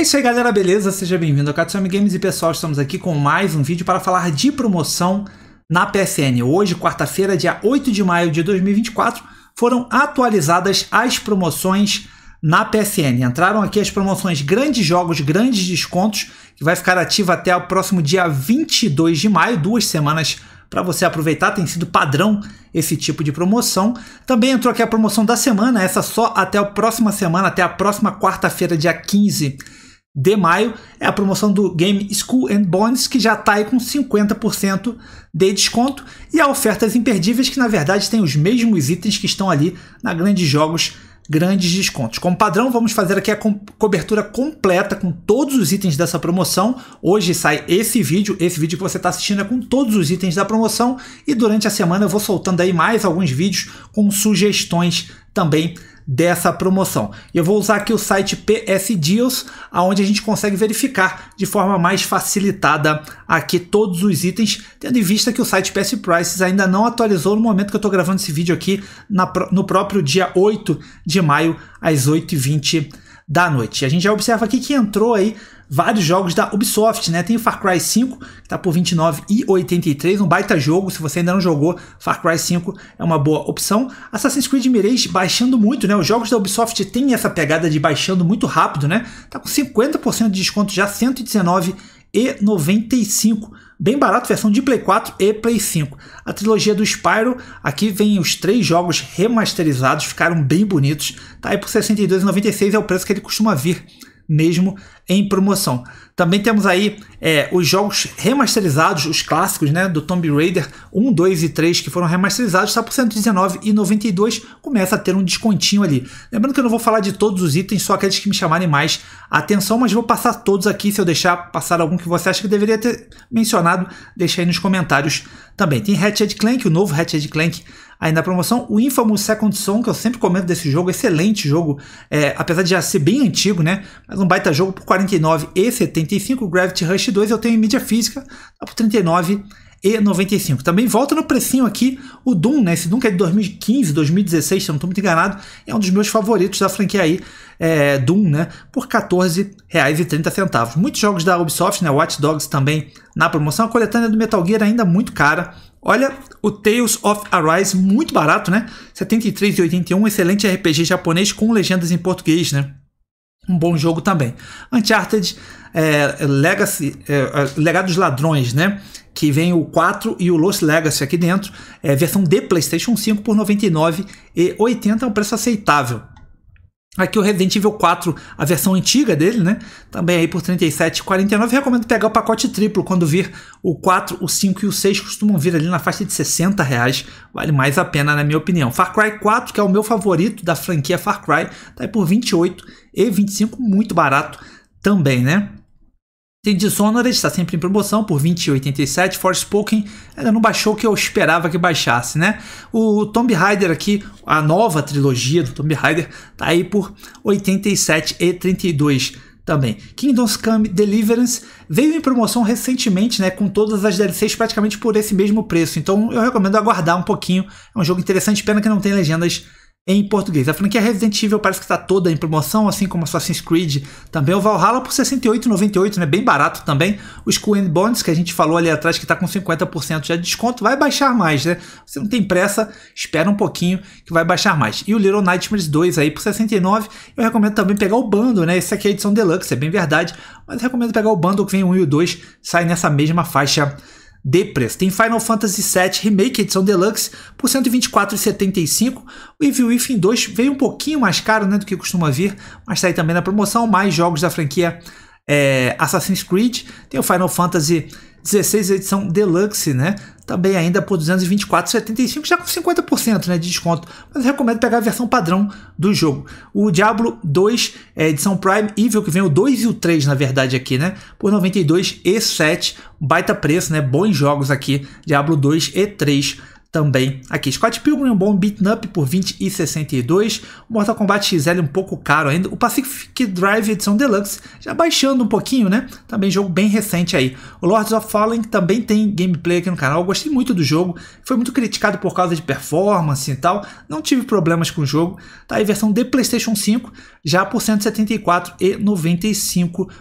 É isso aí, galera, beleza? Seja bem-vindo ao Katsumi Games e pessoal, estamos aqui com mais um vídeo para falar de promoção na PSN. Hoje, quarta-feira, dia 8 de maio de 2024, foram atualizadas as promoções na PSN. Entraram aqui as promoções grandes jogos, grandes descontos, que vai ficar ativa até o próximo dia 22 de maio, duas semanas para você aproveitar, tem sido padrão esse tipo de promoção. Também entrou aqui a promoção da semana, essa só até a próxima semana, até a próxima quarta-feira, dia 15 de maio é a promoção do Game School and Bones que já está aí com 50% de desconto, e a ofertas imperdíveis, que na verdade tem os mesmos itens que estão ali na Grandes Jogos, grandes descontos. Como padrão, vamos fazer aqui a co cobertura completa com todos os itens dessa promoção. Hoje sai esse vídeo, esse vídeo que você está assistindo é com todos os itens da promoção, e durante a semana eu vou soltando aí mais alguns vídeos com sugestões também dessa promoção. Eu vou usar aqui o site PS Deals, aonde a gente consegue verificar de forma mais facilitada aqui todos os itens, tendo em vista que o site PS Prices ainda não atualizou no momento que eu estou gravando esse vídeo aqui, na, no próprio dia 8 de maio, às 8h20 da noite. a gente já observa aqui que entrou aí vários jogos da Ubisoft, né? Tem o Far Cry 5, que tá por 29 e 83, um baita jogo. Se você ainda não jogou, Far Cry 5 é uma boa opção. Assassin's Creed Mirage baixando muito, né? Os jogos da Ubisoft têm essa pegada de baixando muito rápido, né? Tá com 50% de desconto já, 119 e 95 bem barato, versão de Play 4 e Play 5. A trilogia do Spyro, aqui vem os três jogos remasterizados, ficaram bem bonitos. Tá aí por R$ 62,96 é o preço que ele costuma vir mesmo em promoção. Também temos aí é, os jogos remasterizados, os clássicos né, do Tomb Raider 1, 2 e 3 que foram remasterizados, está por 119,92. começa a ter um descontinho ali. Lembrando que eu não vou falar de todos os itens, só aqueles que me chamarem mais atenção, mas vou passar todos aqui. Se eu deixar passar algum que você acha que deveria ter mencionado, deixa aí nos comentários também. Tem Ratchet Clank, o novo Ratchet Clank aí na promoção. O Infamous Second Son, que eu sempre comento desse jogo, excelente jogo, é, apesar de já ser bem antigo, né? Mas um baita jogo por 49 e 75. Gravity Rush 2 eu tenho em mídia física, tá por 39 e 95. Também volta no precinho aqui o Doom, né? Esse Doom que é de 2015, 2016, se eu não estou muito enganado, é um dos meus favoritos da franquia aí, é, Doom, né? Por centavos Muitos jogos da Ubisoft, né? Watch Dogs também na promoção. A coletânea do Metal Gear ainda muito cara, Olha o Tales of Arise, muito barato, né? 73,81, excelente RPG japonês com legendas em português, né? Um bom jogo também. Uncharted é, Legacy, é, é Legado dos Ladrões, né? Que vem o 4 e o Lost Legacy aqui dentro. É, versão de PlayStation 5 por 99 e é um preço aceitável. Aqui o Resident Evil 4, a versão antiga dele, né? Também aí por R$ 37,49. Recomendo pegar o pacote triplo quando vir o 4, o 5 e o 6 costumam vir ali na faixa de R$ reais. Vale mais a pena, na minha opinião. Far Cry 4, que é o meu favorito da franquia Far Cry, tá aí por R$ 28,25. muito barato também, né? Tem Dishonored está sempre em promoção por 20,87. Forspoken ainda não baixou o que eu esperava que baixasse, né? O Tomb Raider aqui, a nova trilogia do Tomb Raider, tá aí por 87,32 também. Kingdoms Come Deliverance veio em promoção recentemente, né, com todas as DLCs praticamente por esse mesmo preço. Então eu recomendo aguardar um pouquinho. É um jogo interessante, pena que não tem legendas em português. Tá a franquia Resident Evil parece que está toda em promoção, assim como Assassin's Creed também. O Valhalla por 68,98, né? Bem barato também. O Skull Bonds, que a gente falou ali atrás, que está com 50% já de desconto, vai baixar mais, né? Você não tem pressa, espera um pouquinho que vai baixar mais. E o Little Nightmares 2 aí por 69. Eu recomendo também pegar o bando, né? Esse aqui é a edição Deluxe, é bem verdade. Mas recomendo pegar o bando que vem o 1 e o 2, sai nessa mesma faixa de preço. Tem Final Fantasy VII Remake edição Deluxe por 124,75. O Evil Within 2 veio um pouquinho mais caro né, do que costuma vir, mas está aí também na promoção. Mais jogos da franquia é, Assassin's Creed. Tem o Final Fantasy 16 edição deluxe, né? Também tá ainda por 224,75, já com 50% né, de desconto. Mas recomendo pegar a versão padrão do jogo. O Diablo 2, é, edição Prime Evil, que vem o 2 e o 3, na verdade, aqui, né? Por 92 e 7, baita preço, né? Bons jogos aqui, Diablo 2 e 3 também aqui. Scott Pilgrim, um bom beaten up por R$ e Mortal Kombat XL um pouco caro ainda. O Pacific Drive edição Deluxe já baixando um pouquinho, né? Também jogo bem recente aí. O Lords of Fallen também tem gameplay aqui no canal. Eu gostei muito do jogo. Foi muito criticado por causa de performance e tal. Não tive problemas com o jogo. Tá aí versão de PlayStation 5 já por R$ e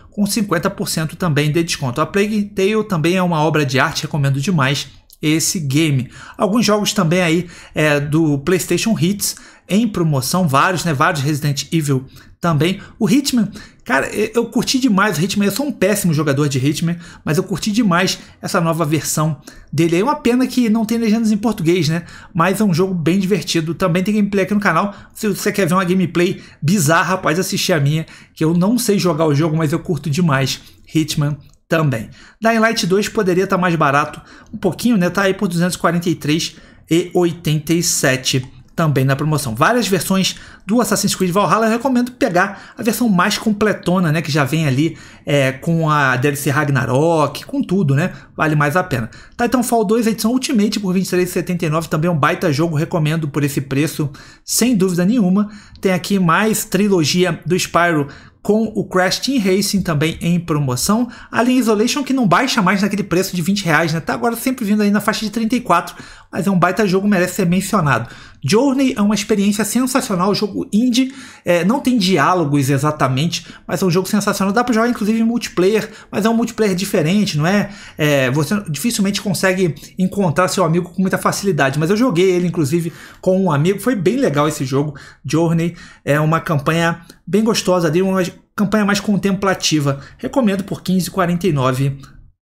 com 50% também de desconto. A Plague Tale também é uma obra de arte, recomendo demais esse game. Alguns jogos também aí é, do PlayStation Hits em promoção, vários, né? Vários Resident Evil também. O Hitman, cara, eu curti demais o Hitman. Eu sou um péssimo jogador de Hitman, mas eu curti demais essa nova versão dele. É uma pena que não tem legendas em português, né? Mas é um jogo bem divertido. Também tem gameplay aqui no canal. Se você quer ver uma gameplay bizarra, pode assistir a minha, que eu não sei jogar o jogo, mas eu curto demais. Hitman também. Dying Light 2 poderia estar tá mais barato um pouquinho, né? Tá aí por 243 e 87 também na promoção. Várias versões do Assassin's Creed Valhalla, eu recomendo pegar a versão mais completona, né, que já vem ali é, com a DLC Ragnarok, com tudo, né, vale mais a pena. Titanfall 2, edição Ultimate por 23,79, também um baita jogo, recomendo por esse preço, sem dúvida nenhuma. Tem aqui mais trilogia do Spyro com o Crash Team Racing também em promoção. Alien Isolation que não baixa mais naquele preço de 20 reais, né? Tá agora sempre vindo aí na faixa de 34, mas é um baita jogo, merece ser mencionado. Journey é uma experiência sensacional, jogo indie, é, não tem diálogos exatamente, mas é um jogo sensacional. Dá para jogar inclusive em multiplayer, mas é um multiplayer diferente, não é? é? Você dificilmente consegue encontrar seu amigo com muita facilidade, mas eu joguei ele inclusive com um amigo, foi bem legal esse jogo. Journey é uma campanha bem gostosa, de uma campanha mais contemplativa. Recomendo por 15,49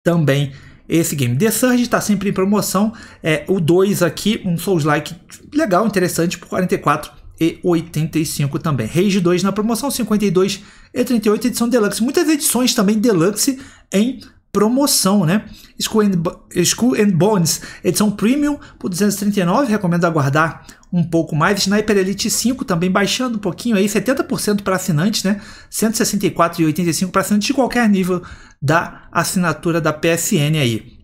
também esse game. The Surge está sempre em promoção. É, o 2 aqui, um Souls-like legal, interessante, por 44 e 85 também. Rage 2 na promoção, 52 e 38, edição Deluxe. Muitas edições também Deluxe em promoção, né? School and, School and Bones, edição premium por 239, recomendo aguardar um pouco mais. Sniper Elite 5 também baixando um pouquinho aí, 70% para assinantes, né? 164,85 para assinantes de qualquer nível da assinatura da PSN aí.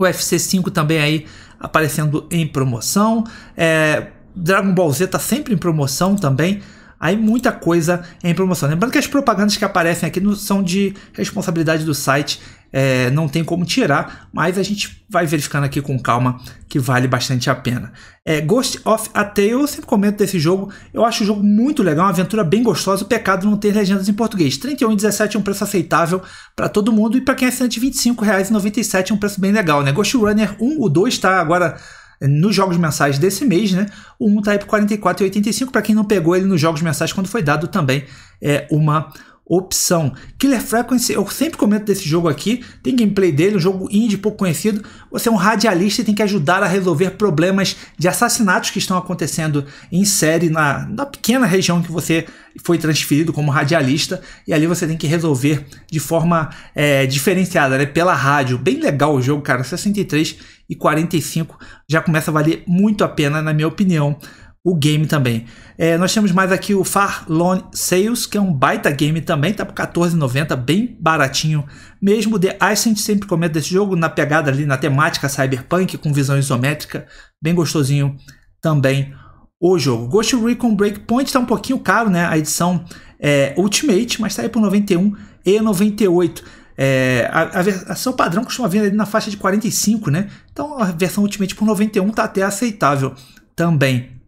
O UFC 5 também aí aparecendo em promoção. É, Dragon Ball Z tá sempre em promoção também. Aí muita coisa em promoção. Lembrando que as propagandas que aparecem aqui não são de responsabilidade do site, é, não tem como tirar, mas a gente vai verificando aqui com calma que vale bastante a pena. É, Ghost of a Tale, eu sempre comento desse jogo, eu acho o jogo muito legal, é uma aventura bem gostosa, o pecado não ter legendas em português. R$31,17 é um preço aceitável para todo mundo e para quem é assinante R$ é um preço bem legal, né? Ghost Runner 1, o 2 está agora nos jogos mensais desse mês, né? O 1 está aí por R$44,85, para quem não pegou ele nos jogos mensais quando foi dado também é uma opção. Killer Frequency, eu sempre comento desse jogo aqui, tem gameplay dele, um jogo indie pouco conhecido. Você é um radialista e tem que ajudar a resolver problemas de assassinatos que estão acontecendo em série na, na pequena região que você foi transferido como radialista. E ali você tem que resolver de forma é, diferenciada, né? Pela rádio. Bem legal o jogo, cara. 63 e 45 já começa a valer muito a pena, na minha opinião o game também. É, nós temos mais aqui o Far Lone Sales, que é um baita game também, tá por 14,90, bem baratinho mesmo. The Ascent sempre comenta desse jogo, na pegada ali, na temática cyberpunk, com visão isométrica, bem gostosinho também o jogo. Ghost Recon Breakpoint está um pouquinho caro, né? A edição é, Ultimate, mas está aí por 91 e 98. É, a, a versão padrão costuma vir ali na faixa de 45, né? Então a versão Ultimate por 91 tá até aceitável também.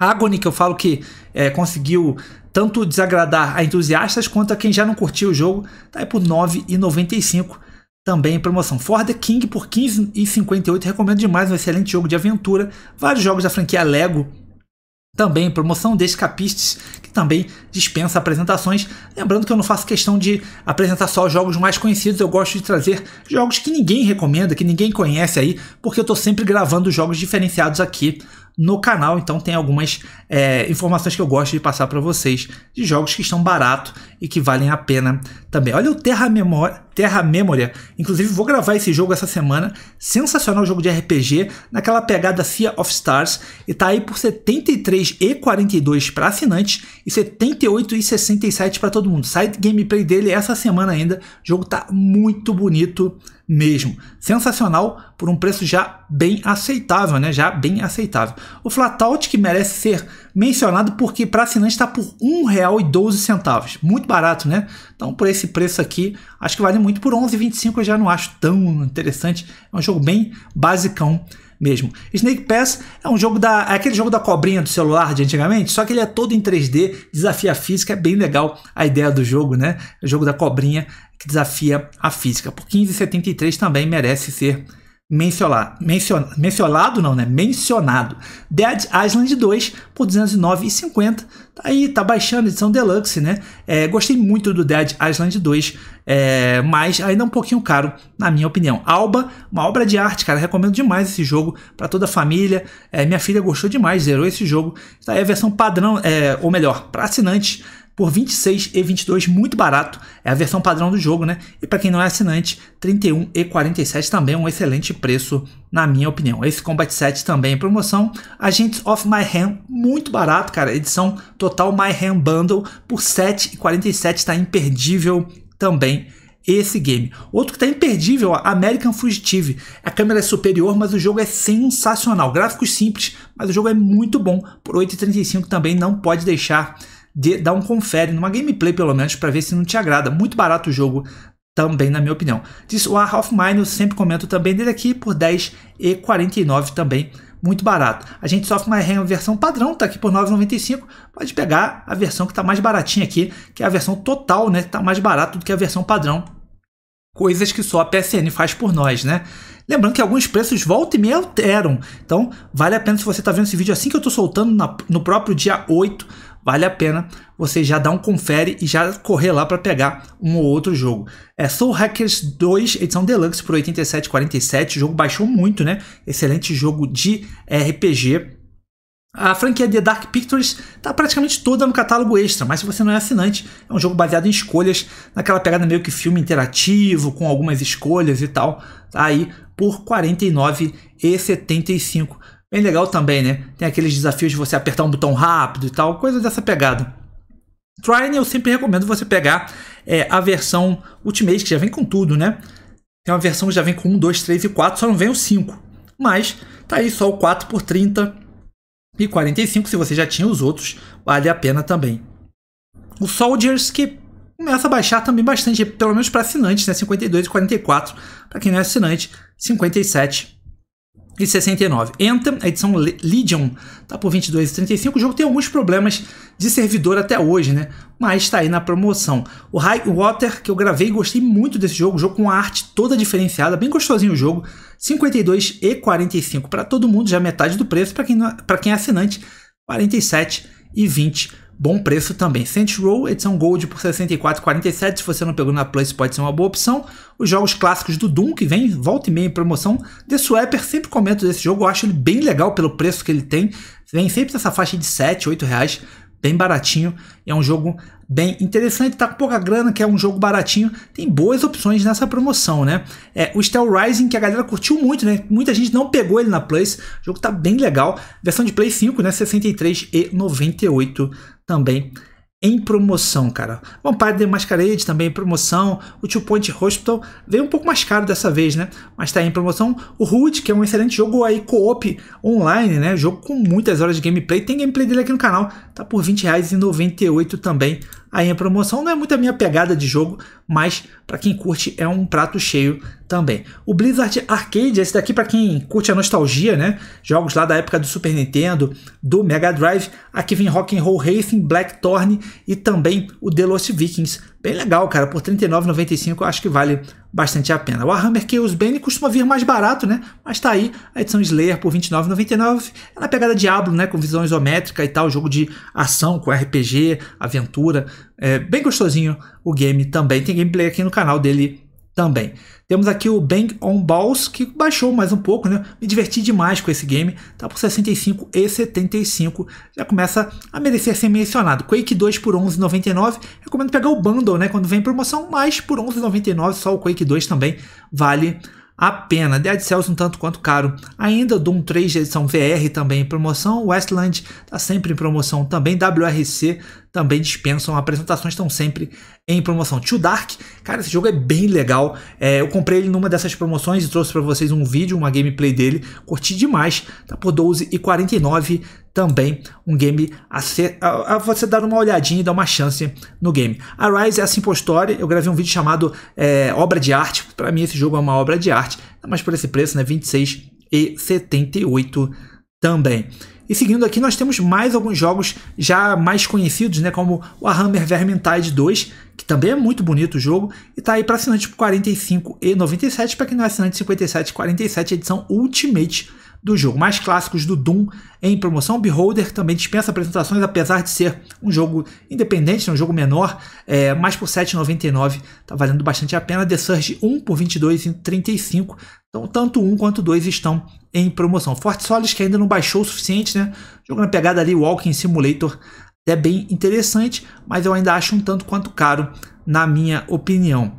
Agony, que eu falo que é, conseguiu tanto desagradar a entusiastas quanto a quem já não curtiu o jogo, tá aí por R$ 9,95 também em promoção. For the King por R$ 15,58, recomendo demais, um excelente jogo de aventura. Vários jogos da franquia Lego também em promoção, Descapistes, que também dispensa apresentações. Lembrando que eu não faço questão de apresentar só jogos mais conhecidos, eu gosto de trazer jogos que ninguém recomenda, que ninguém conhece aí, porque eu estou sempre gravando jogos diferenciados aqui no canal, então tem algumas é, informações que eu gosto de passar para vocês de jogos que estão barato e que valem a pena também. Olha o Terra Memória, Terra Memória, Inclusive, vou gravar esse jogo essa semana. Sensacional jogo de RPG, naquela pegada Sea of Stars. E tá aí por R$ 73,42 para assinantes e R$ 78,67 para todo mundo. Sai gameplay dele essa semana ainda. O jogo tá muito bonito mesmo. Sensacional por um preço já bem aceitável, né? Já bem aceitável. O Flatout, que merece ser mencionado porque para assinante está por R$ 1,12. Muito barato, né? Então, por esse preço aqui, acho que vale muito. Por R$ 11,25 eu já não acho tão interessante. É um jogo bem basicão mesmo. Snake Pass é um jogo da. É aquele jogo da cobrinha do celular de antigamente, só que ele é todo em 3D, desafia a física, é bem legal a ideia do jogo, né? O é jogo da cobrinha que desafia a física. Por 15,73 também merece ser mencionar, mencion, mencionado não, né? Mencionado. Dead Island 2 por 209,50. Tá aí, tá baixando edição deluxe, né? É, gostei muito do Dead Island 2, é, mas ainda é um pouquinho caro, na minha opinião. Alba, uma obra de arte, cara. Recomendo demais esse jogo para toda a família. É, minha filha gostou demais, zerou esse jogo. Tá aí a versão padrão, é, ou melhor, para assinantes por 26 e 22, muito barato. É a versão padrão do jogo, né? E para quem não é assinante, 31 e 47 também é um excelente preço, na minha opinião. Esse Combat 7 também em é promoção. Agents of My Hand, muito barato, cara. Edição total My Hand Bundle por 7 e 47, tá imperdível também esse game. Outro que tá imperdível, ó, American Fugitive. A câmera é superior, mas o jogo é sensacional. Gráficos simples, mas o jogo é muito bom. Por 8,35 também não pode deixar de dar um confere numa gameplay, pelo menos, para ver se não te agrada. Muito barato o jogo, também, na minha opinião. Diz o Half Mine, eu sempre comento também dele aqui, por R$10,49 também muito barato. A gente sofre uma versão padrão, tá aqui por 9,95. Pode pegar a versão que tá mais baratinha aqui, que é a versão total, né? Tá mais barato do que a versão padrão. Coisas que só a PSN faz por nós, né? Lembrando que alguns preços volta e me alteram. Então, vale a pena se você está vendo esse vídeo assim que eu estou soltando na, no próprio dia 8 vale a pena você já dar um confere e já correr lá para pegar um ou outro jogo. É Soul Hackers 2, edição Deluxe por 87,47, o jogo baixou muito, né? Excelente jogo de RPG. A franquia The Dark Pictures está praticamente toda no catálogo extra, mas se você não é assinante, é um jogo baseado em escolhas, naquela pegada meio que filme interativo, com algumas escolhas e tal. Tá aí por R$ 49,75. Bem legal também, né? Tem aqueles desafios de você apertar um botão rápido e tal, coisa dessa pegada. Trine eu sempre recomendo você pegar é, a versão Ultimate, que já vem com tudo, né? Tem uma versão que já vem com 1, 2, 3 e 4, só não vem o 5. Mas tá aí só o 4 por 30 e 45, se você já tinha os outros, vale a pena também. O Soldiers, que começa a baixar também bastante, pelo menos para assinantes, né? 52 e 44, para quem não é assinante, 57 e 69. Anthem, a edição Legion, tá por 22,35. O jogo tem alguns problemas de servidor até hoje, né? Mas está aí na promoção. O High Water, que eu gravei, gostei muito desse jogo. Jogo com arte toda diferenciada, bem gostosinho o jogo. 52 e 45 para todo mundo, já metade do preço. Para quem, não, é, quem é assinante, 47 e Bom preço também. Saints Row, edição Gold por 64,47. Se você não pegou na Plus, pode ser uma boa opção. Os jogos clássicos do Doom, que vem volta e meia em promoção. The Swiper, sempre comento desse jogo. Eu acho ele bem legal pelo preço que ele tem. Vem sempre nessa faixa de 7, 8 reais. Bem baratinho. É um jogo bem interessante, tá com pouca grana, que é um jogo baratinho, tem boas opções nessa promoção, né? É, o Steel Rising, que a galera curtiu muito, né? Muita gente não pegou ele na Place, o jogo tá bem legal, versão de Play 5, né? 63 e 98 também em promoção, cara. Vampire de Masquerade também em promoção. O Two Point Hospital veio um pouco mais caro dessa vez, né? Mas tá em promoção. O Root, que é um excelente jogo aí co-op online, né? Jogo com muitas horas de gameplay. Tem gameplay dele aqui no canal tá por R$ 20,98 também aí em promoção. Não é muito a minha pegada de jogo, mas para quem curte é um prato cheio também. O Blizzard Arcade, esse daqui para quem curte a nostalgia, né? Jogos lá da época do Super Nintendo, do Mega Drive, aqui vem Rock and Roll Racing, Blackthorn e também o The Lost Vikings Bem legal, cara. Por R$39,95 eu acho que vale bastante a pena. O Warhammer Chaos Bane costuma vir mais barato, né? Mas tá aí a edição Slayer por R$29,99. É na pegada Diablo, né? Com visão isométrica e tal. Jogo de ação com RPG, aventura. É bem gostosinho o game também. Tem gameplay aqui no canal dele também. Temos aqui o Bang on Balls, que baixou mais um pouco, né? Me diverti demais com esse game, tá por 65 e 75, já começa a merecer ser mencionado. Quake 2 por 11,99, recomendo pegar o bundle, né? Quando vem promoção, mais por 11,99 só o Quake 2 também vale a pena Dead Cells um tanto quanto caro. Ainda Doom 3 de edição VR também em promoção. Westland está sempre em promoção também. WRC também dispensam apresentações, estão sempre em promoção. Too Dark, cara, esse jogo é bem legal. É, eu comprei ele numa dessas promoções e trouxe para vocês um vídeo, uma gameplay dele. Curti demais. Tá por 12 e 49 também um game a, ser, a, a, você dar uma olhadinha e dar uma chance no game. A Rise é assim por história, eu gravei um vídeo chamado é, Obra de Arte, para mim esse jogo é uma obra de arte, mas por esse preço, né, 26 e 78 também. E seguindo aqui, nós temos mais alguns jogos já mais conhecidos, né, como o Hammer Vermintide 2, que também é muito bonito o jogo, e tá aí para assinante por 45 e 97, para quem não é assinante 57 47, edição Ultimate do jogo. Mais clássicos do Doom em promoção. Beholder também dispensa apresentações, apesar de ser um jogo independente, né, um jogo menor, é, mas por R$ 7,99 está valendo bastante a pena. The Surge 1 por R$ 22,35. Então, tanto um quanto dois estão em promoção. Forte Solis, que ainda não baixou o suficiente, né? Jogando a pegada ali, Walking Simulator, é bem interessante, mas eu ainda acho um tanto quanto caro, na minha opinião.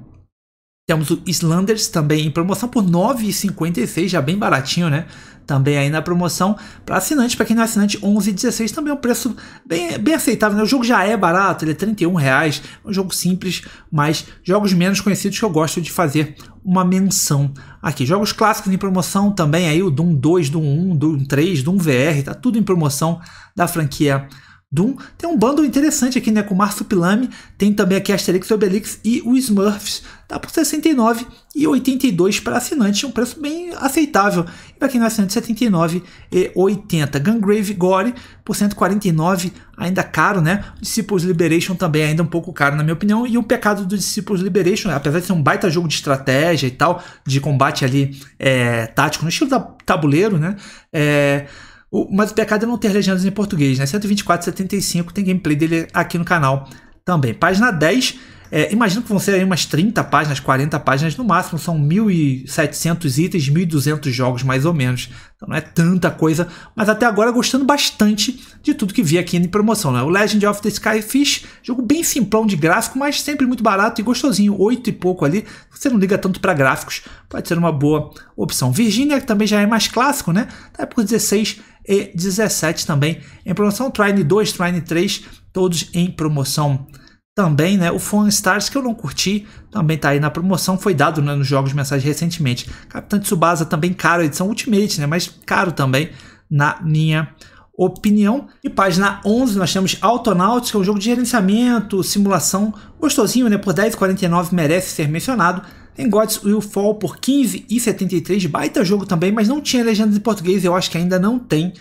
Temos o Islanders também em promoção por R$ 9,56, já bem baratinho, né? também aí na promoção para assinante, para quem não é assinante, 11 e 16 também é um preço bem, bem aceitável, né? O jogo já é barato, ele é 31 reais, é um jogo simples, mas jogos menos conhecidos que eu gosto de fazer uma menção aqui. Jogos clássicos em promoção também aí, o Doom 2, Doom 1, Doom 3, Doom VR, tá tudo em promoção da franquia Doom. Tem um bundle interessante aqui, né? Com Marsupilami, tem também aqui Asterix e Obelix e os Smurfs. Tá por 69 e 82 para assinante, um preço bem aceitável. E para quem não é assinante, 79 e 80. Gangrave Gore por 149, ainda caro, né? Disciples Liberation também é ainda um pouco caro, na minha opinião. E o pecado do Disciples Liberation, apesar de ser um baita jogo de estratégia e tal, de combate ali é, tático, no estilo da tabuleiro, né? É, o, mas o pecado é não ter legendas em português, né? 124, 75 tem gameplay dele aqui no canal também. Página 10, é, imagino que vão ser aí umas 30 páginas, 40 páginas no máximo, são 1.700 itens, 1.200 jogos mais ou menos. Então não é tanta coisa, mas até agora gostando bastante de tudo que vi aqui em promoção. Né? O Legend of the Skyfish, jogo bem simplão de gráfico, mas sempre muito barato e gostosinho, 8 e pouco ali. Você não liga tanto para gráficos, pode ser uma boa opção. Virginia também já é mais clássico, né? Tá por 16 e 17 também em promoção. Trine 2, Trine 3, todos em promoção também, né? O Phone Stars, que eu não curti, também tá aí na promoção, foi dado né, nos jogos de mensagem recentemente. Capitão Tsubasa também caro, edição Ultimate, né? Mas caro também, na minha opinião. E página 11 nós temos Autonauts, que é um jogo de gerenciamento, simulação, gostosinho, né? Por 10,49 merece ser mencionado. Em Gods Will Fall por 15,73, baita jogo também, mas não tinha legendas em português, eu acho que ainda não tem.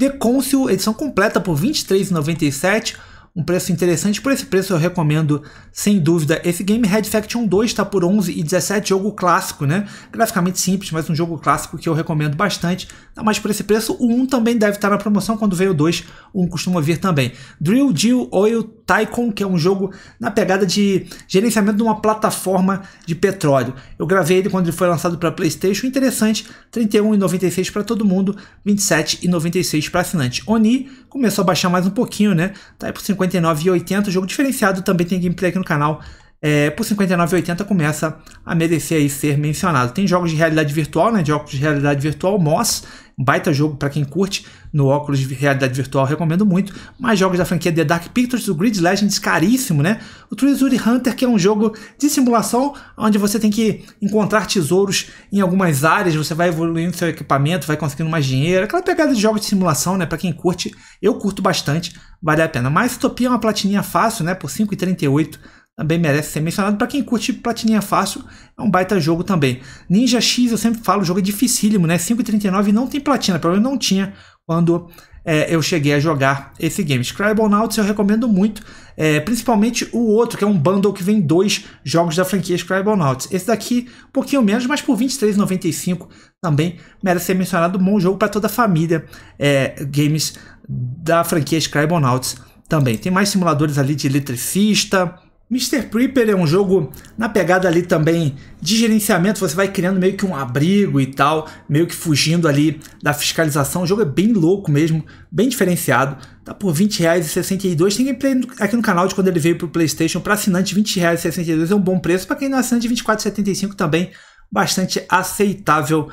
The Council edição completa por 23,97 um preço interessante. Por esse preço eu recomendo, sem dúvida, esse game. Red Faction 2 está por 11 e 17, jogo clássico, né? Graficamente simples, mas um jogo clássico que eu recomendo bastante. Mas por esse preço, o 1 também deve estar na promoção. Quando veio o 2, o 1 costuma vir também. Drill Deal Oil Tycoon, que é um jogo na pegada de gerenciamento de uma plataforma de petróleo. Eu gravei ele quando ele foi lançado para PlayStation. Interessante, R$ 31,96 para todo mundo, R$ 27,96 para assinante. Oni começou a baixar mais um pouquinho, né? Tá aí por 59,80. Jogo diferenciado, também tem gameplay aqui no canal é, por 59,80 começa a merecer aí ser mencionado. Tem jogos de realidade virtual, né? De óculos de realidade virtual, Moss, um baita jogo para quem curte no óculos de realidade virtual, recomendo muito. Mais jogos da franquia The Dark Pictures, o Grid Legends, caríssimo, né? O Treasure Hunter, que é um jogo de simulação, onde você tem que encontrar tesouros em algumas áreas, você vai evoluindo seu equipamento, vai conseguindo mais dinheiro. Aquela pegada de jogos de simulação, né? Para quem curte, eu curto bastante, vale a pena. Mas Utopia é uma platininha fácil, né? Por 5,38 também merece ser mencionado. Para quem curte Platininha Fácil, é um baita jogo também. Ninja X, eu sempre falo, o jogo é dificílimo, né? 5,39 não tem platina, pelo menos não tinha quando é, eu cheguei a jogar esse game. Scribonauts eu recomendo muito, é, principalmente o outro, que é um bundle que vem dois jogos da franquia Scribonauts. Esse daqui, um pouquinho menos, mas por 23,95 também merece ser mencionado. Um bom jogo para toda a família é, games da franquia Scribonauts também. Tem mais simuladores ali de eletricista, Mr. Prepper é um jogo na pegada ali também de gerenciamento, você vai criando meio que um abrigo e tal, meio que fugindo ali da fiscalização. O jogo é bem louco mesmo, bem diferenciado. Tá por R$20,62. Tem gameplay aqui no canal de quando ele veio pro PlayStation. Para assinante, R$20,62 é um bom preço. Para quem não é assinante, R$24,75 também, bastante aceitável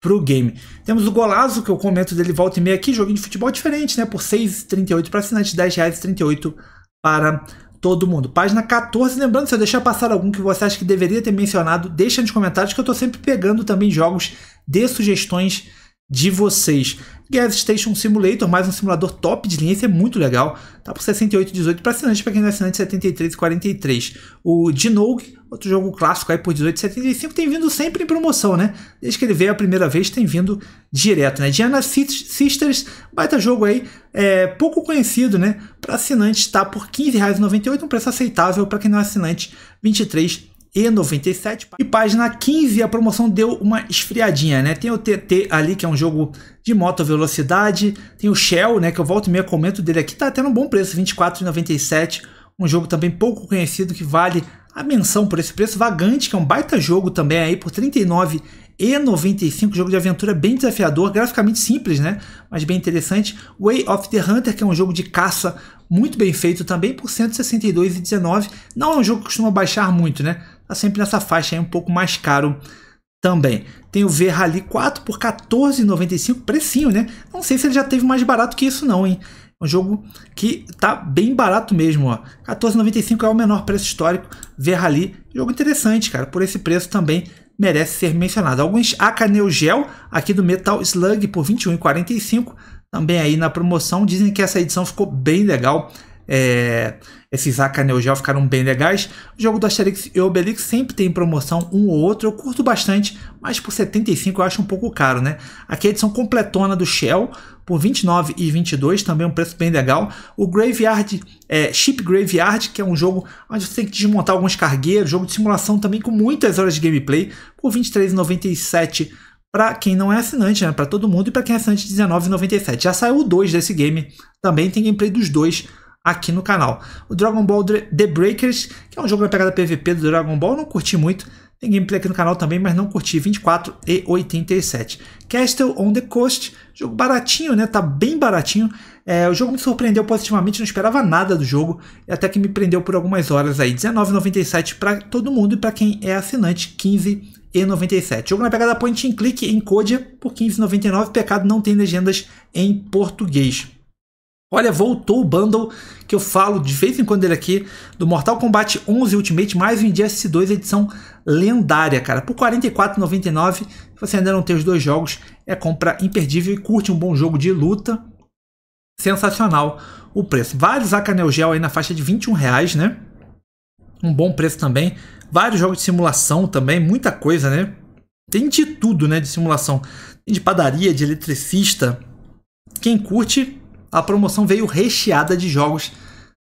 pro game. Temos o Golazo, que eu comento dele volta e meia aqui, joguinho de futebol diferente, né? Por R$6,38 para assinante, R$10,38 para Todo mundo. Página 14. Lembrando, se eu deixar passar algum que você acha que deveria ter mencionado, deixa nos comentários que eu estou sempre pegando também jogos de sugestões de vocês. Gas Station Simulator, mais um simulador top de linha, esse é muito legal. Tá por 68,18 para assinante, para quem não é assinante, 73,43. O Dinogue, outro jogo clássico aí por 18,75, tem vindo sempre em promoção, né? Desde que ele veio a primeira vez, tem vindo direto, né? Diana Sisters, baita jogo aí, é, pouco conhecido, né? Para assinante, tá por R$15,98, um preço aceitável, para quem não é assinante, R$23,00 e 97. E página 15, a promoção deu uma esfriadinha, né? Tem o TT ali, que é um jogo de moto velocidade. Tem o Shell, né? Que eu volto e meia comento dele aqui. Tá até num bom preço, R$24,97. Um jogo também pouco conhecido que vale a menção por esse preço. Vagante, que é um baita jogo também aí por 39 e 95, jogo de aventura bem desafiador, graficamente simples, né? Mas bem interessante. Way of the Hunter, que é um jogo de caça muito bem feito também, por 162,19. Não é um jogo que costuma baixar muito, né? Está sempre nessa faixa aí, um pouco mais caro também. Tem o V Rally 4 por 14,95, precinho, né? Não sei se ele já teve mais barato que isso não, hein? É um jogo que tá bem barato mesmo, ó. 14,95 é o menor preço histórico. V Rally, jogo interessante, cara. Por esse preço também merece ser mencionado. Alguns Acaneu Gel aqui do Metal Slug por 21,45 também aí na promoção. Dizem que essa edição ficou bem legal. É... Esses Aka Neo ficaram bem legais. O jogo do Asterix e Obelix sempre tem promoção um ou outro. Eu curto bastante, mas por 75 eu acho um pouco caro, né? Aqui a edição completona do Shell por 29 e 22, também um preço bem legal. O Graveyard, é, Ship Graveyard, que é um jogo onde você tem que desmontar alguns cargueiros, jogo de simulação também com muitas horas de gameplay, por 23,97 para quem não é assinante, né, para todo mundo e para quem é assinante 19,97. Já saiu o 2 desse game, também tem gameplay dos dois aqui no canal. O Dragon Ball The Breakers, que é um jogo na pegada PVP do Dragon Ball, não curti muito. Tem gameplay aqui no canal também, mas não curti. 24 e 87. Castle on the Coast, jogo baratinho, né? Tá bem baratinho. É, o jogo me surpreendeu positivamente, não esperava nada do jogo, até que me prendeu por algumas horas aí. 19,97 para todo mundo e para quem é assinante, 15 e 97. Jogo na pegada point and click em Codia por 15,99. Pecado não tem legendas em português. Olha, voltou o bundle que eu falo de vez em quando dele aqui, do Mortal Kombat 11 Ultimate mais um s 2 edição lendária, cara. Por R$ 44,99, se você ainda não tem os dois jogos, é compra imperdível e curte um bom jogo de luta. Sensacional o preço. Vários Acanel Gel aí na faixa de R$ reais, né? Um bom preço também. Vários jogos de simulação também, muita coisa, né? Tem de tudo, né, de simulação. Tem de padaria, de eletricista. Quem curte a promoção veio recheada de jogos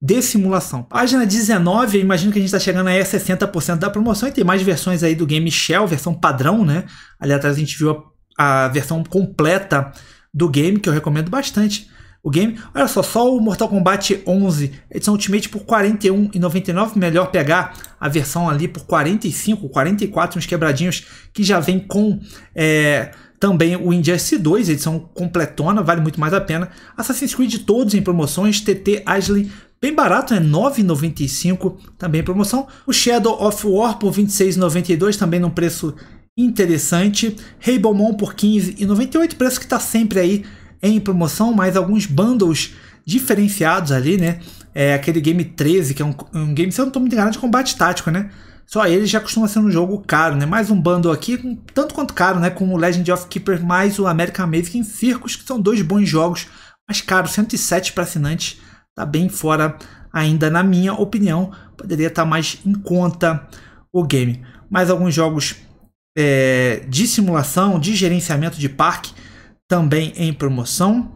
de simulação. Página 19, eu imagino que a gente está chegando aí a 60% da promoção e tem mais versões aí do Game Shell, versão padrão, né? Ali atrás a gente viu a, a versão completa do game, que eu recomendo bastante o game. Olha só, só o Mortal Kombat 11 edição Ultimate por 41,99, melhor pegar a versão ali por 45, 44, uns quebradinhos que já vem com é, também o Indie S2, edição completona, vale muito mais a pena. Assassin's Creed todos em promoções, TT Ashley bem barato, é né? 9,95 também promoção. O Shadow of War por 26,92 também num preço interessante. Rainbowmon por 15,98, preço que está sempre aí em promoção, mais alguns bundles diferenciados ali, né? É aquele game 13, que é um, um game, se eu não estou muito enganado, de combate tático, né? Só ele já costuma ser um jogo caro, né? Mais um bundle aqui, com, tanto quanto caro, né? Com o Legend of Keeper mais o American Amazing circos, que são dois bons jogos, mas caro, 107 para assinante, tá bem fora ainda, na minha opinião. Poderia estar tá mais em conta o game. Mais alguns jogos é, de simulação, de gerenciamento de parque, também em promoção.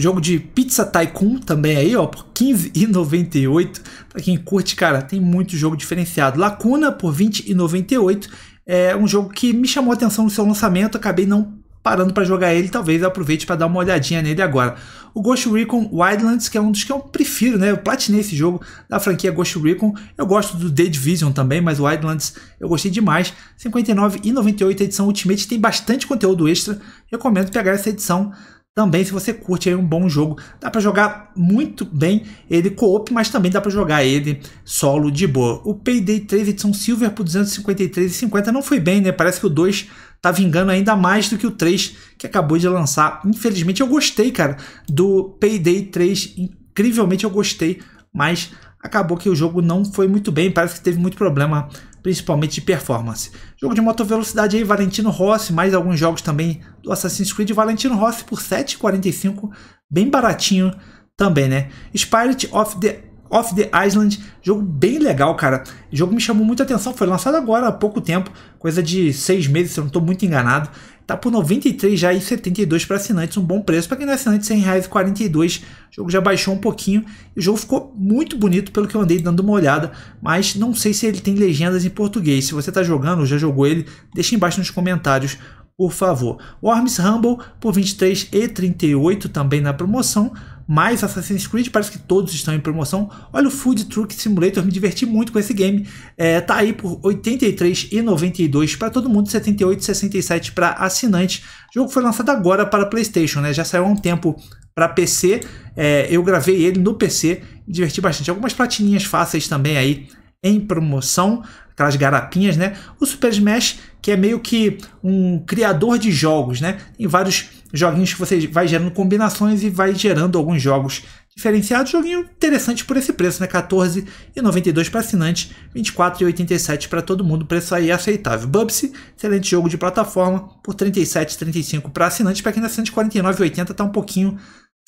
Jogo de Pizza Tycoon também aí, ó, por R$15,98. Pra quem curte, cara, tem muito jogo diferenciado. Lacuna por R$20,98. É um jogo que me chamou a atenção no seu lançamento, acabei não parando para jogar ele, talvez aproveite para dar uma olhadinha nele agora. O Ghost Recon Wildlands, que é um dos que eu prefiro, né? Eu platinei esse jogo da franquia Ghost Recon. Eu gosto do The Division também, mas o Wildlands eu gostei demais. 59 e 98 edição Ultimate tem bastante conteúdo extra. Recomendo pegar essa edição também, se você curte é um bom jogo, dá para jogar muito bem ele co-op, mas também dá para jogar ele solo de boa. O Payday 3 edição Silver por 253,50 não foi bem, né? Parece que o 2 tá vingando ainda mais do que o 3 que acabou de lançar. Infelizmente eu gostei, cara, do Payday 3, incrivelmente eu gostei, mas acabou que o jogo não foi muito bem, parece que teve muito problema principalmente de performance. Jogo de moto velocidade aí, Valentino Rossi, mais alguns jogos também do Assassin's Creed. Valentino Rossi por 7,45, bem baratinho também, né? Spirit of the, of the Island, jogo bem legal, cara. O jogo me chamou muita atenção, foi lançado agora há pouco tempo, coisa de seis meses, se eu não estou muito enganado. Tá por 93 já e 72 para assinantes, um bom preço. Para quem não é assinante, 100 reais e 42. O jogo já baixou um pouquinho. O jogo ficou muito bonito pelo que eu andei dando uma olhada, mas não sei se ele tem legendas em português. Se você está jogando, já jogou ele, deixa embaixo nos comentários por favor. Worms Rumble por 23 e 38 também na promoção. Mais Assassin's Creed parece que todos estão em promoção. Olha o Food Truck Simulator, me diverti muito com esse game. É, tá aí por R$ 83,92 para todo mundo, R$ 78,67 para assinante. O jogo foi lançado agora para PlayStation, né? Já saiu há um tempo para PC. É, eu gravei ele no PC, me diverti bastante. Algumas platininhas fáceis também aí em promoção, aquelas garapinhas, né? O Super Smash, que é meio que um criador de jogos, né? Tem vários joguinhos que você vai gerando combinações e vai gerando alguns jogos diferenciados. Joguinho interessante por esse preço, né? R$14,92 para assinante, R$24,87 para todo mundo. Preço aí aceitável. Bubsy, excelente jogo de plataforma, por R$37,35 para assinante. Para quem não é assinante, R$49,80 tá um pouquinho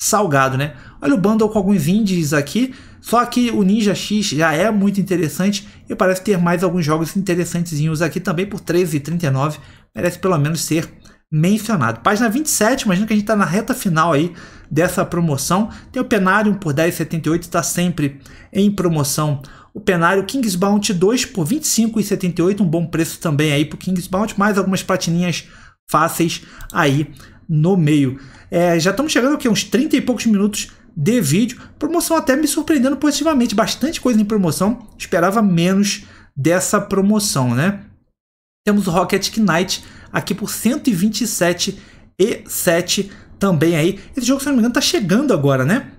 salgado, né? Olha o bundle com alguns indies aqui. Só que o Ninja X já é muito interessante e parece ter mais alguns jogos interessantezinhos aqui também por 13,39. Merece pelo menos ser mencionado. Página 27, imagina que a gente está na reta final aí dessa promoção. Tem o Penarium por 10,78, está sempre em promoção. O Penário Kings Bounty 2 por 25,78, um bom preço também aí para o Kings Bounty, mais algumas platininhas fáceis aí no meio. É, já estamos chegando aqui uns 30 e poucos minutos de vídeo. Promoção até me surpreendendo positivamente, bastante coisa em promoção. Esperava menos dessa promoção, né? Temos o Rocket Knight aqui por 127 e também aí. Esse jogo, se não me engano, tá chegando agora, né?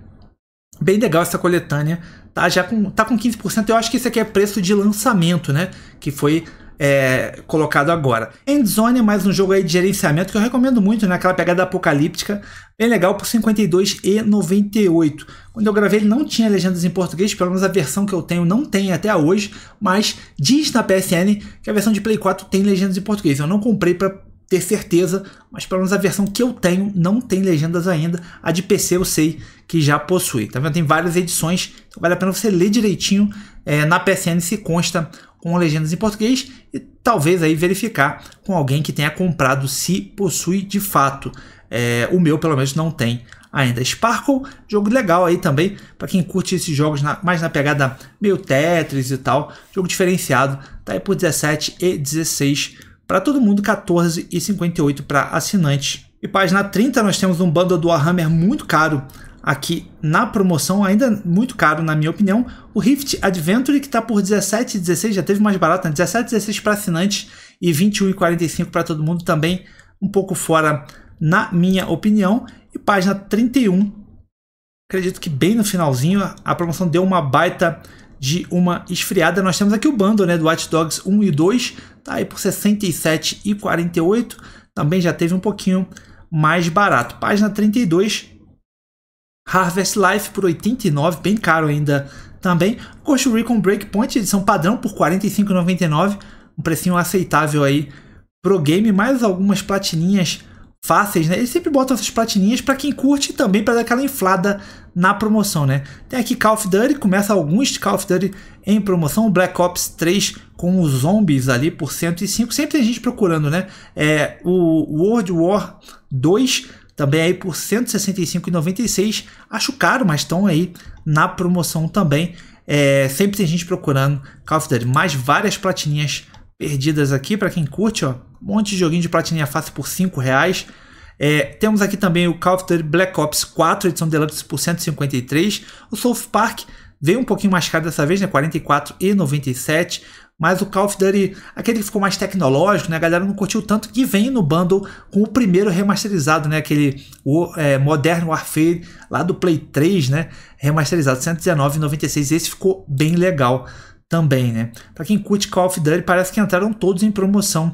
Bem legal essa coletânea. Tá já com, tá com 15%. Eu acho que esse aqui é preço de lançamento, né? Que foi é, colocado agora. Endzone é mais um jogo aí de gerenciamento que eu recomendo muito, naquela né? pegada apocalíptica, bem legal por 52 e 98. Quando eu gravei ele não tinha legendas em português, pelo menos a versão que eu tenho não tem até hoje, mas diz na PSN que a versão de Play 4 tem legendas em português. Eu não comprei para ter certeza, mas pelo menos a versão que eu tenho não tem legendas ainda. A de PC eu sei que já possui. Tá vendo? Tem várias edições, então vale a pena você ler direitinho é, na PSN se consta com legendas em português e talvez aí verificar com alguém que tenha comprado se possui de fato. É, o meu, pelo menos, não tem ainda. Sparkle, jogo legal aí também, para quem curte esses jogos na, mais na pegada meio Tetris e tal. Jogo diferenciado, tá aí por 17 e 16 para todo mundo, 14 e 58 para assinante. E página 30 nós temos um bundle do Warhammer muito caro aqui na promoção, ainda muito caro na minha opinião, o Rift Adventure que está por 17 já teve mais barato, né? 17 para assinantes e 21,45 para todo mundo também, um pouco fora na minha opinião. E página 31, acredito que bem no finalzinho, a promoção deu uma baita de uma esfriada. Nós temos aqui o bundle né, do Watch Dogs 1 e 2, tá aí por 67 e também já teve um pouquinho mais barato. Página 32, Harvest Life por 89, bem caro ainda também. Ghost Recon Breakpoint, edição padrão por 45,99, um precinho aceitável aí pro game, mais algumas platininhas fáceis, né? Eles sempre botam essas platininhas para quem curte e também para dar aquela inflada na promoção, né? Tem aqui Call of Duty, começa alguns Call of Duty em promoção, Black Ops 3 com os zombies ali por 105, sempre tem gente procurando, né? É, o World War 2 também aí por R$ 165,96. Acho caro, mas estão aí na promoção também. É, sempre tem gente procurando Call of Duty. Mais várias platininhas perdidas aqui para quem curte, ó. Um monte de joguinho de platininha fácil por R$ reais. É, temos aqui também o Call of Duty Black Ops 4, edição Deluxe por 153. O South Park veio um pouquinho mais caro dessa vez, né? 44 e 97. Mas o Call of Duty, aquele que ficou mais tecnológico, né? A galera não curtiu tanto que vem no bundle com o primeiro remasterizado, né? Aquele o, é, Modern Warfare lá do Play 3, né? Remasterizado, 119,96. Esse ficou bem legal também, né? Para quem curte Call of Duty, parece que entraram todos em promoção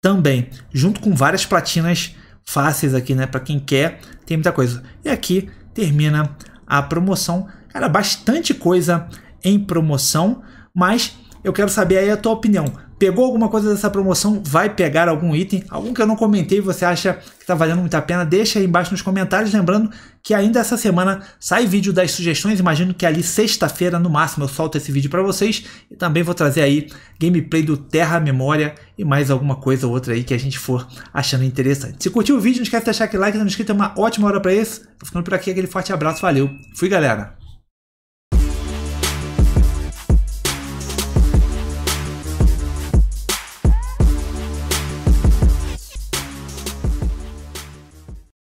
também, junto com várias platinas fáceis aqui, né? Para quem quer, tem muita coisa. E aqui termina a promoção. Era bastante coisa em promoção, mas eu quero saber aí a tua opinião. Pegou alguma coisa dessa promoção? Vai pegar algum item? Algum que eu não comentei você acha que está valendo muito a pena? Deixa aí embaixo nos comentários. Lembrando que ainda essa semana sai vídeo das sugestões. Imagino que ali sexta-feira, no máximo, eu solto esse vídeo para vocês. E também vou trazer aí gameplay do Terra Memória e mais alguma coisa ou outra aí que a gente for achando interessante. Se curtiu o vídeo, não esquece de deixar aquele like. Se tá não é inscrito, é uma ótima hora para isso. Tô ficando por aqui. Aquele forte abraço. Valeu. Fui, galera.